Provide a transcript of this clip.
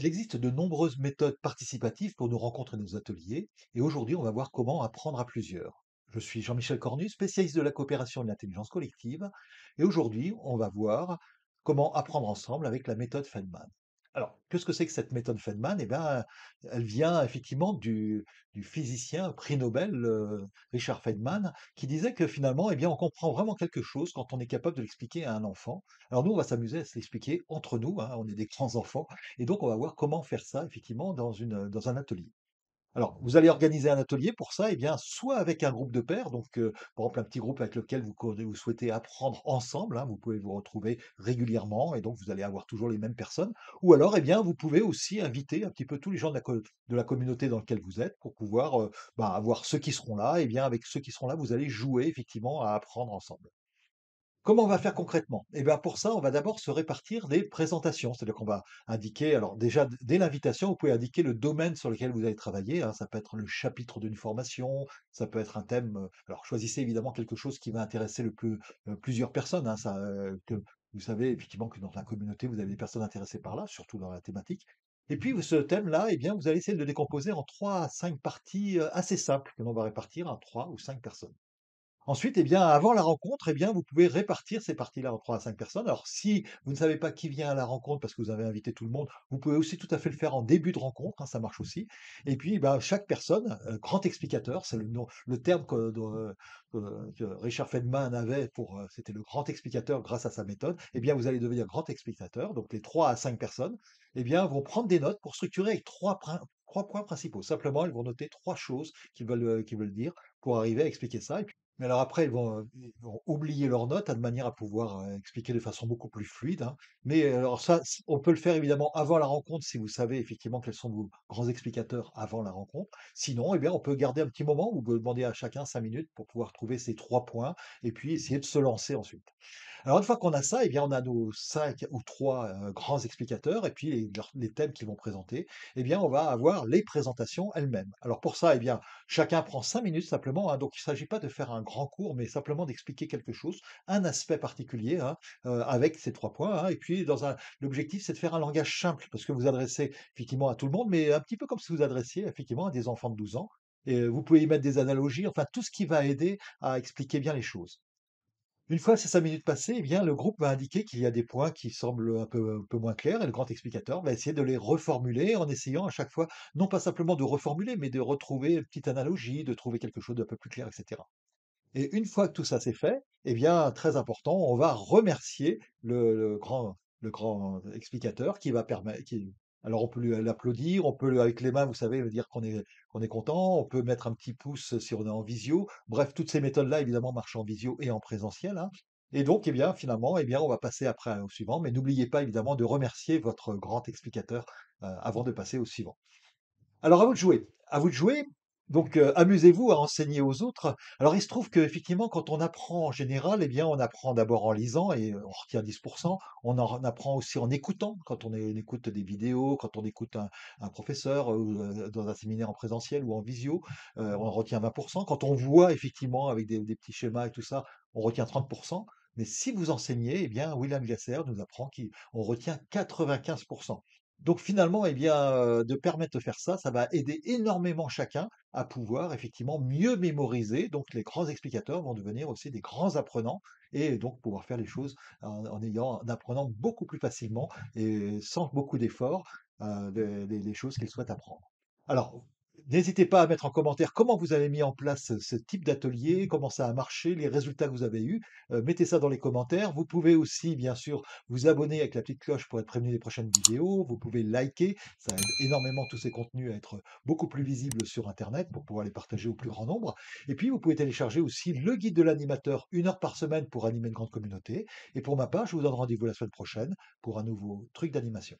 Il existe de nombreuses méthodes participatives pour nos rencontres et nos ateliers, et aujourd'hui on va voir comment apprendre à plusieurs. Je suis Jean-Michel Cornu, spécialiste de la coopération et de l'intelligence collective, et aujourd'hui on va voir comment apprendre ensemble avec la méthode Feynman. Alors, qu'est-ce que c'est que cette méthode Feynman Eh bien, elle vient effectivement du, physicien prix Nobel euh, Richard Feynman, qui disait que finalement, eh bien, on comprend vraiment quelque chose quand on est capable de l'expliquer à un enfant. Alors nous, on va s'amuser à se l'expliquer entre nous. Hein, on est des grands enfants, et donc on va voir comment faire ça effectivement dans un atelier. Alors, vous allez organiser un atelier pour ça, et eh bien, soit avec un groupe de pairs, donc euh, par exemple un petit groupe avec lequel vous, souhaitez apprendre ensemble, hein, vous pouvez vous retrouver régulièrement, et donc vous allez avoir toujours les mêmes personnes, ou alors, eh bien, vous pouvez aussi inviter un petit peu tous les gens de la, communauté dans laquelle vous êtes pour pouvoir euh, bah, avoir ceux qui seront là, et eh bien, avec ceux qui seront là, vous allez jouer effectivement à apprendre ensemble. Comment on va faire concrètement eh bien, pour ça, on va d'abord se répartir des présentations. C'est-à-dire qu'on indiquer, alors déjà, dès l'invitation, vous pouvez indiquer le domaine sur lequel vous allez travailler. Hein. Ça peut être le chapitre d'une formation, ça peut être un thème. Euh, alors, choisissez évidemment quelque chose qui va intéresser le plus, euh, plusieurs personnes. Hein. Euh, vous savez effectivement que dans la communauté, vous avez des personnes intéressées par là, surtout dans la thématique. Et puis ce thème-là, eh bien, vous allez essayer de le décomposer en trois à cinq parties assez simples que l'on va répartir en trois ou cinq personnes. Ensuite, eh bien, avant la rencontre, eh bien, vous pouvez répartir ces parties-là en 3 à 5 personnes. Alors, si vous ne savez pas qui vient à la rencontre parce que vous avez invité tout le monde, vous pouvez aussi tout à fait le faire en début de rencontre, hein, ça marche aussi. Et puis, eh ben, chaque personne, euh, grand explicateur, c'est le, terme euh, euh, que, Richard Feynman avait pour, c'était le grand explicateur grâce à sa méthode, eh bien, vous allez devenir grand explicateur. Donc, les 3 à 5 personnes, eh bien, vont prendre des notes pour structurer avec trois, points principaux. Simplement, ils vont noter trois choses qu'ils veulent, veulent dire pour arriver à expliquer ça. Et puis, mais alors après, ils vont, oublier leurs notes hein, de manière à pouvoir euh, expliquer de façon beaucoup plus fluide. Hein. Mais alors ça, on peut le faire évidemment avant la rencontre si vous savez effectivement quels sont vos grands explicateurs avant la rencontre. Sinon, eh bien, on peut garder un petit moment ou demander à chacun cinq minutes pour pouvoir trouver ces trois points et puis essayer de se lancer ensuite. Alors une fois qu'on a ça, eh bien on a nos cinq ou trois grands explicateurs et puis les, thèmes qu'ils vont présenter. Eh bien on va avoir les présentations elles-mêmes. Alors pour ça, eh bien chacun prend cinq minutes simplement. Hein, donc il ne s'agit pas de faire un grand cours, mais simplement d'expliquer quelque chose, un aspect particulier hein, avec ces trois points. Hein, et puis dans un, l'objectif c'est de faire un langage simple parce que vous adressez effectivement à tout le monde, mais un petit peu comme si vous adressiez effectivement à des enfants de 12 ans. Et vous pouvez y mettre des analogies, enfin tout ce qui va aider à expliquer bien les choses. Une fois ces cinq minutes passées, eh bien, le groupe va indiquer qu'il y a des points qui semblent un peu, un peu, moins clairs et le grand explicateur va essayer de les reformuler en essayant à chaque fois, non pas simplement de reformuler, mais de retrouver une petite analogie, de trouver quelque chose d'un peu plus clair, etc. Et une fois que tout ça s'est fait, eh bien, très important, on va remercier le, grand, le grand, explicateur qui va, permettre... Alors on peut euh, l'applaudir, on peut avec les mains, vous savez, dire qu'on est, content, on peut mettre un petit pouce si on est en visio. Bref, toutes ces méthodes-là, évidemment, marchent en visio et en présentiel. Hein. Et donc, eh bien, finalement, eh bien, on va passer après au suivant, mais n'oubliez pas, évidemment, de remercier votre grand explicateur euh, avant de passer au suivant. Alors à vous de jouer. À vous de jouer. Donc euh, amusez-vous à enseigner aux autres. Alors il se trouve qu'effectivement, quand on apprend en général, eh bien on apprend d'abord en lisant et on retient 10%. On en apprend aussi en écoutant, quand on, écoute des vidéos, quand on écoute un, professeur euh, euh, dans un séminaire en présentiel ou en visio, on retient 20%. Quand on voit effectivement avec des, petits schémas et tout ça, on retient 30%. Mais si vous enseignez, eh bien, William Glasser nous apprend qu'on retient 95%. Donc finalement, et eh bien, de permettre de faire ça, ça va aider énormément chacun à pouvoir effectivement mieux mémoriser. Donc les grands explicateurs vont devenir aussi des grands apprenants et donc pouvoir faire les choses en, ayant, apprenant beaucoup plus facilement et sans beaucoup d'efforts les, les choses qu'ils souhaitent apprendre. Alors, N'hésitez pas à mettre en commentaire comment vous avez mis en place ce type d'atelier, comment ça a marché, les résultats que vous avez eus. Euh, mettez ça dans les commentaires. Vous pouvez aussi, bien sûr, vous abonner avec la petite cloche pour être prévenu des prochaines vidéos. Vous pouvez liker. Ça aide énormément tous ces contenus à être beaucoup plus visibles sur Internet pour pouvoir les partager au plus grand nombre. Et puis, vous pouvez télécharger aussi le guide de l'animateur une heure par semaine pour animer une grande communauté. Et pour ma part, je vous donne rendez-vous la semaine prochaine pour un nouveau truc d'animation.